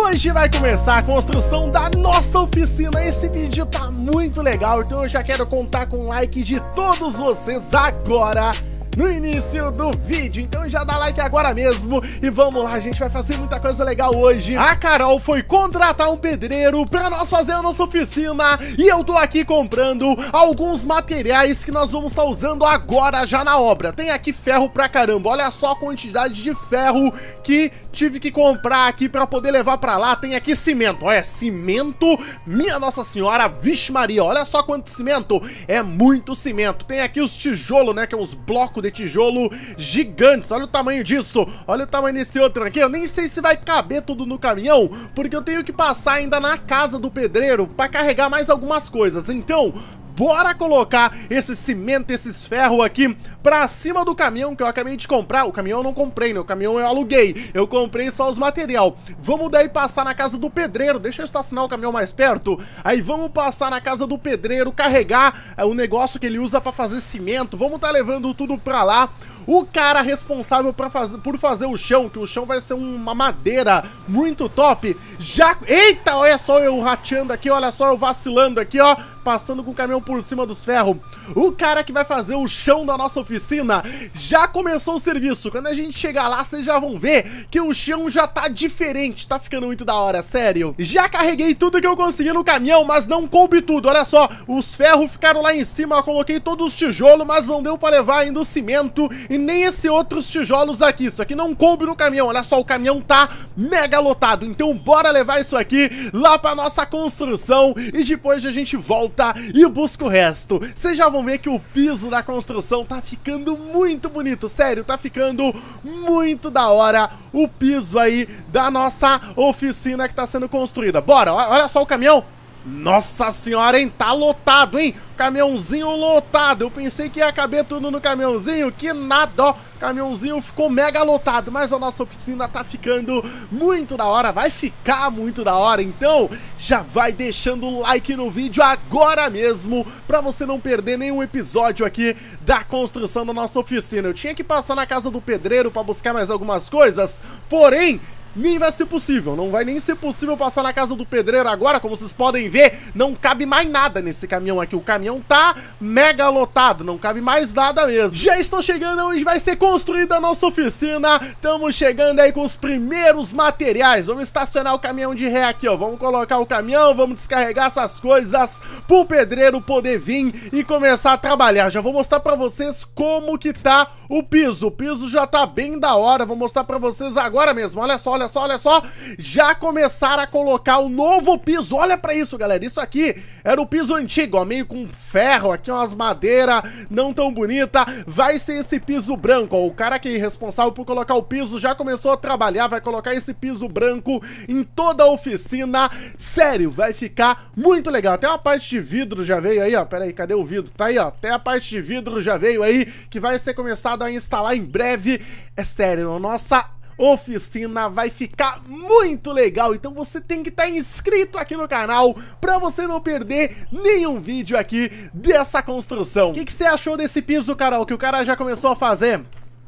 Hoje vai começar a construção da nossa oficina. Esse vídeo tá muito legal, então eu já quero contar com o like de todos vocês agora no início do vídeo. Então já dá like agora mesmo e vamos lá, a gente vai fazer muita coisa legal hoje. A Carol foi contratar um pedreiro pra nós fazer a nossa oficina e eu tô aqui comprando alguns materiais que nós vamos estar tá usando agora já na obra. Tem aqui ferro pra caramba, olha só a quantidade de ferro que tive que comprar aqui pra poder levar pra lá. Tem aqui cimento, olha, é cimento, minha nossa senhora, vixe Maria, olha só quanto cimento, é muito cimento. Tem aqui os tijolos, né, que é uns blocos de de tijolo gigantes. Olha o tamanho disso, olha o tamanho desse outro aqui. Eu nem sei se vai caber tudo no caminhão, porque eu tenho que passar ainda na casa do pedreiro para carregar mais algumas coisas. Então, bora colocar esse cimento, esses ferros aqui pra cima do caminhão que eu acabei de comprar. O caminhão eu não comprei, né? O caminhão eu aluguei. Eu comprei só os material. Vamos daí passar na casa do pedreiro. Deixa eu estacionar o caminhão mais perto. Aí vamos passar na casa do pedreiro, carregar é, o negócio que ele usa pra fazer cimento. Vamos tá levando tudo pra lá o cara responsável faz... por fazer o chão, que o chão vai ser uma madeira muito top, já... Eita, olha só eu rateando aqui, olha só eu vacilando aqui, ó, passando com o caminhão por cima dos ferros. O cara que vai fazer o chão da nossa oficina já começou o serviço. Quando a gente chegar lá, vocês já vão ver que o chão já tá diferente. Tá ficando muito da hora, sério. Já carreguei tudo que eu consegui no caminhão, mas não coube tudo. Olha só, os ferros ficaram lá em cima, coloquei todos os tijolos, mas não deu pra levar ainda o cimento e nem esses outros tijolos aqui. Isso aqui não coube no caminhão, olha só, o caminhão tá mega lotado. Então bora levar isso aqui lá pra nossa construção e depois a gente volta e busca o resto. Vocês já vão ver que o piso da construção tá ficando muito bonito, sério, tá ficando muito da hora o piso aí da nossa oficina que tá sendo construída. Bora, olha só o caminhão. Nossa senhora, hein? Tá lotado, hein? Caminhãozinho lotado. Eu pensei que ia caber tudo no caminhãozinho, que nada, ó. Caminhãozinho ficou mega lotado, mas a nossa oficina tá ficando muito da hora, vai ficar muito da hora. Então, já vai deixando o like no vídeo agora mesmo, pra você não perder nenhum episódio aqui da construção da nossa oficina. Eu tinha que passar na casa do pedreiro pra buscar mais algumas coisas, porém, nem vai ser possível. Não vai nem ser possível passar na casa do pedreiro agora, como vocês podem ver, não cabe mais nada nesse caminhão aqui. O caminhão tá mega lotado, não cabe mais nada mesmo. Já estão chegando onde vai ser construída a nossa oficina. Estamos chegando aí com os primeiros materiais. Vamos estacionar o caminhão de ré aqui, ó. Vamos colocar o caminhão, vamos descarregar essas coisas pro pedreiro poder vir e começar a trabalhar. Já vou mostrar pra vocês como que tá o piso, o piso já tá bem da hora, vou mostrar pra vocês agora mesmo. Olha só, olha só, olha só. Já começaram a colocar o novo piso, olha pra isso, galera. Isso aqui era o piso antigo, ó, meio com ferro, aqui umas madeiras não tão bonita. Vai ser esse piso branco, ó. O cara que é responsável por colocar o piso já começou a trabalhar, vai colocar esse piso branco em toda a oficina. Sério, vai ficar muito legal. Até uma parte de vidro já veio aí, ó. Pera aí, cadê o vidro? Tá aí, ó. Até a parte de vidro já veio aí, que vai ser começado a instalar em breve. É sério, a nossa oficina vai ficar muito legal, então você tem que estar tá inscrito aqui no canal para você não perder nenhum vídeo aqui dessa construção. O que, que você achou desse piso, Carol, que o cara já começou a fazer?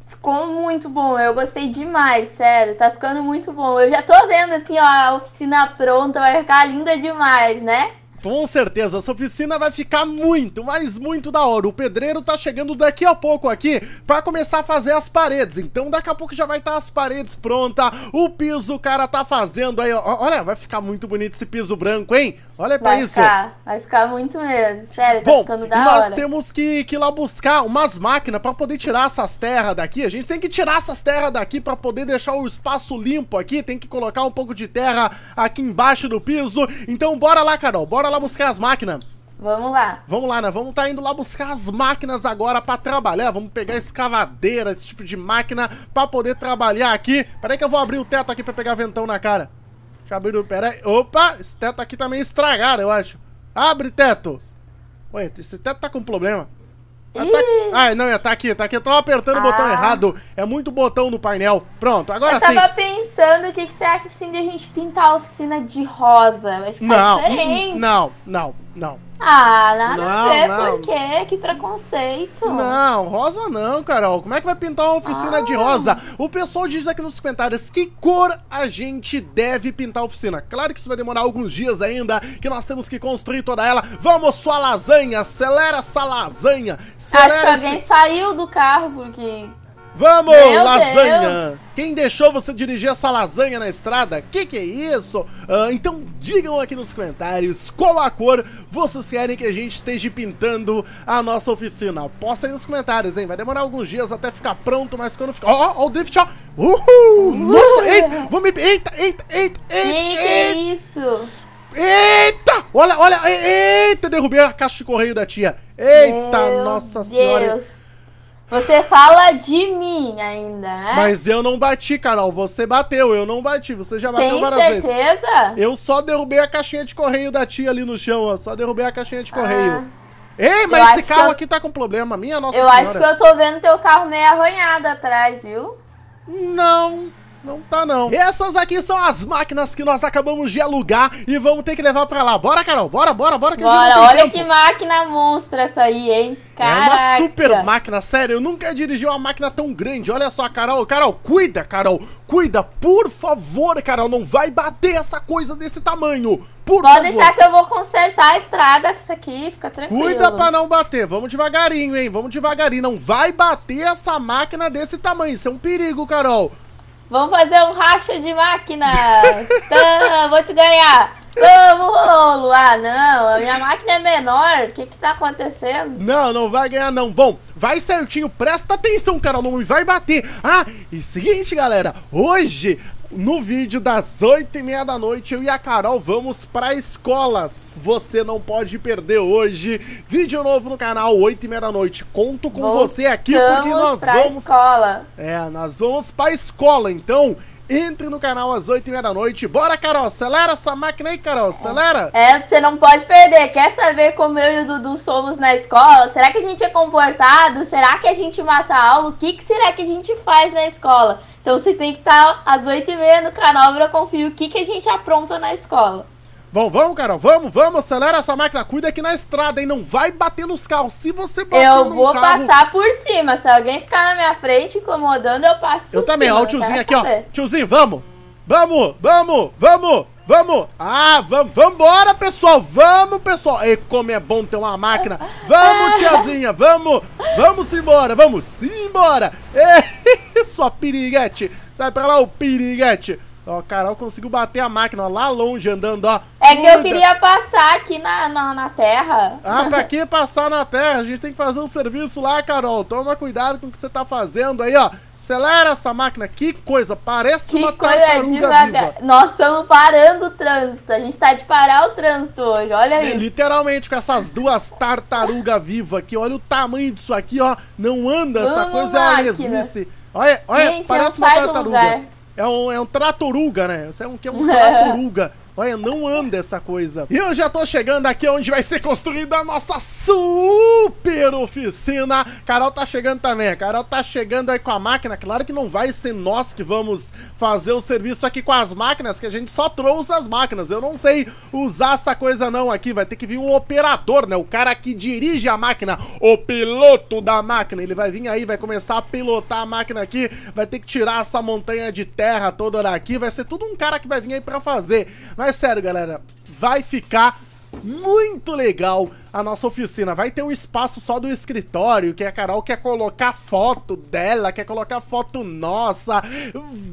Ficou muito bom, eu gostei demais, sério, tá ficando muito bom. Eu já tô vendo assim, ó, a oficina pronta, vai ficar linda demais, né? Com certeza, essa oficina vai ficar muito, mas muito da hora. O pedreiro tá chegando daqui a pouco aqui pra começar a fazer as paredes. Então daqui a pouco já vai estar tá as paredes prontas, o piso o cara tá fazendo aí. olha, vai ficar muito bonito esse piso branco, hein? Olha pra vai isso. Vai ficar, vai ficar muito mesmo, sério, tá Bom, ficando da e nós temos que, que ir lá buscar umas máquinas pra poder tirar essas terras daqui. A gente tem que tirar essas terras daqui pra poder deixar o espaço limpo aqui. Tem que colocar um pouco de terra aqui embaixo do piso. Então bora lá, Carol, bora lá buscar as máquinas. Vamos lá. Vamos lá, né? Vamos estar tá indo lá buscar as máquinas agora para trabalhar. Vamos pegar escavadeira, esse tipo de máquina, para poder trabalhar aqui. Peraí que eu vou abrir o teto aqui para pegar ventão na cara. Deixa eu abrir o... Peraí. Opa, esse teto aqui tá meio estragado, eu acho. Abre, teto. Ué, esse teto tá com problema. Ah, não, é, tá aqui, tá aqui. Eu tava apertando ah. o botão ah. errado. É muito botão no painel. Pronto, agora sim. Eu tava sim. pensando o que, que você acha assim de a gente pintar a oficina de rosa. Vai ficar não, diferente. Não, não. Não. Ah, nada não, a ver. Não. Por quê? Que preconceito. Não, rosa não, Carol. Como é que vai pintar uma oficina ah. de rosa? O pessoal diz aqui nos comentários que cor a gente deve pintar a oficina. Claro que isso vai demorar alguns dias ainda, que nós temos que construir toda ela. Vamos, sua lasanha! Acelera essa lasanha! Acelera Acho que alguém saiu do carro, porque Vamos, Meu lasanha! Deus. Quem deixou você dirigir essa lasanha na estrada? Que que é isso? Uh, então digam aqui nos comentários qual a cor vocês querem que a gente esteja pintando a nossa oficina. Posta aí nos comentários, hein? Vai demorar alguns dias até ficar pronto, mas quando ficar... Ó, ó, o drift, ó! Uhul! Uhul. Nossa, eita! Vou me... Eita, eita, eita, eita! Que que é isso? Eita! Olha, olha! Eita, derrubei a caixa de correio da tia! Eita, Meu nossa Deus. senhora! Você fala de mim ainda, né? Mas eu não bati, Carol. Você bateu, eu não bati. Você já bateu Tem várias certeza? vezes. Tem certeza? Eu só derrubei a caixinha de correio da tia ali no chão, ó. Só derrubei a caixinha de correio. Ah. Ei, mas eu esse carro eu... aqui tá com problema. Minha nossa eu senhora. Eu acho que eu tô vendo teu carro meio arranhado atrás, viu? Não. Não tá não. Essas aqui são as máquinas que nós acabamos de alugar e vamos ter que levar pra lá. Bora, Carol, bora, bora, bora. Que bora, olha tempo. que máquina monstra essa aí, hein? Caraca. É uma super máquina, sério, eu nunca dirigi uma máquina tão grande. Olha só, Carol. Carol, cuida, Carol. Cuida, por favor, Carol. Não vai bater essa coisa desse tamanho. Por Pode favor. deixar que eu vou consertar a estrada com isso aqui, fica tranquilo. Cuida pra não bater. Vamos devagarinho, hein? Vamos devagarinho. Não vai bater essa máquina desse tamanho. Isso é um perigo, Carol. Vamos fazer um racha de máquinas! tá, vou te ganhar! Vamos, Rolo. Ah, não, a minha máquina é menor, o que que tá acontecendo? Não, não vai ganhar não. Bom, vai certinho, presta atenção, Carol, não vai bater. Ah, e seguinte, galera, hoje no vídeo das oito e meia da noite, eu e a Carol vamos pra escolas. Você não pode perder hoje. Vídeo novo no canal, oito e meia da noite. Conto com Voltamos você aqui, porque nós pra vamos. Escola. É, nós vamos pra escola, então. Entre no canal às 8 e meia da noite. Bora, Carol, acelera essa máquina aí, Carol, acelera. É, você não pode perder. Quer saber como eu e o Dudu somos na escola? Será que a gente é comportado? Será que a gente mata algo? aula? O que, que será que a gente faz na escola? Então você tem que estar às 8 e meia no canal para conferir o que, que a gente apronta na escola. Vamos, vamos, Carol, vamos, vamos, acelera essa máquina, cuida aqui na estrada, hein? Não vai bater nos carros. Se você bater Eu vou carro... passar por cima. Se alguém ficar na minha frente incomodando, eu passo por Eu também, cima, ó, o tiozinho aqui, saber. ó. Tiozinho, vamos! Vamos, vamos, vamos, vamos! Ah, vamos, vambora, pessoal! Vamos, pessoal! E como é bom ter uma máquina! Vamos, tiazinha, vamos! Vamos embora, vamos embora! Ei, sua piriguete! Sai pra lá, o piriguete! Ó, Carol conseguiu bater a máquina, ó, lá longe andando, ó. É que eu queria passar aqui na, na, na, terra. Ah, pra que passar na terra? A gente tem que fazer um serviço lá, Carol. Toma cuidado com o que você tá fazendo aí, ó. Acelera essa máquina, que coisa, parece que uma coisa tartaruga viva. Nós estamos parando o trânsito, a gente tá de parar o trânsito hoje, olha é, isso. Literalmente, com essas duas tartarugas vivas aqui, olha o tamanho disso aqui, ó, não anda, Vamos essa coisa máquina. é uma lesbice. Olha, olha, gente, parece uma tartaruga. É um, é um tratoruga, né? Você é um que é um é. tratoruga. Olha, não anda essa coisa. E eu já tô chegando aqui onde vai ser construída a nossa super oficina. Carol tá chegando também. Carol tá chegando aí com a máquina. Claro que não vai ser nós que vamos fazer o serviço aqui com as máquinas, que a gente só trouxe as máquinas. Eu não sei usar essa coisa não aqui. Vai ter que vir um operador, né? O cara que dirige a máquina, o piloto da máquina. Ele vai vir aí, vai começar a pilotar a máquina aqui. Vai ter que tirar essa montanha de terra toda daqui. Vai ser tudo um cara que vai vir aí pra fazer. Mas é sério, galera, vai ficar muito legal a nossa oficina. Vai ter um espaço só do escritório, que a Carol quer colocar foto dela, quer colocar foto nossa.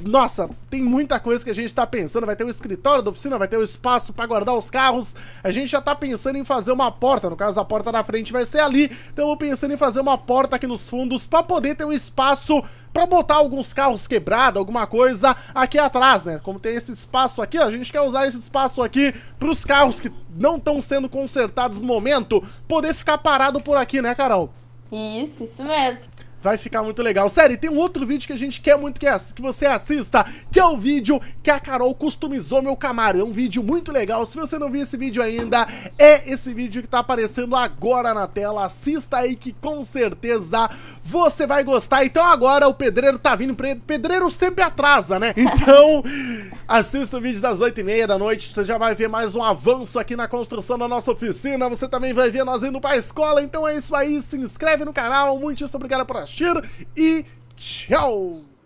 Nossa, tem muita coisa que a gente tá pensando. Vai ter o um escritório da oficina, vai ter o um espaço para guardar os carros. A gente já tá pensando em fazer uma porta. No caso, a porta da frente vai ser ali. Então pensando em fazer uma porta aqui nos fundos para poder ter um espaço para botar alguns carros quebrados, alguma coisa aqui atrás, né? Como tem esse espaço aqui, ó, a gente quer usar esse espaço aqui para os carros que não estão sendo consertados no momento muito poder ficar parado por aqui, né, Carol? Isso, isso mesmo. Vai ficar muito legal. Sério, tem um outro vídeo que a gente quer muito que, você assista, que é o vídeo que a Carol customizou meu camarão. É um vídeo muito legal. Se você não viu esse vídeo ainda, é esse vídeo que tá aparecendo agora na tela. Assista aí que com certeza você vai gostar. Então agora o pedreiro tá vindo. ele. Pedreiro sempre atrasa, né? Então... Assista o vídeo das 8h30 da noite, você já vai ver mais um avanço aqui na construção da nossa oficina. Você também vai ver nós indo pra escola. Então é isso aí, se inscreve no canal. Muitíssimo obrigado por assistir e tchau!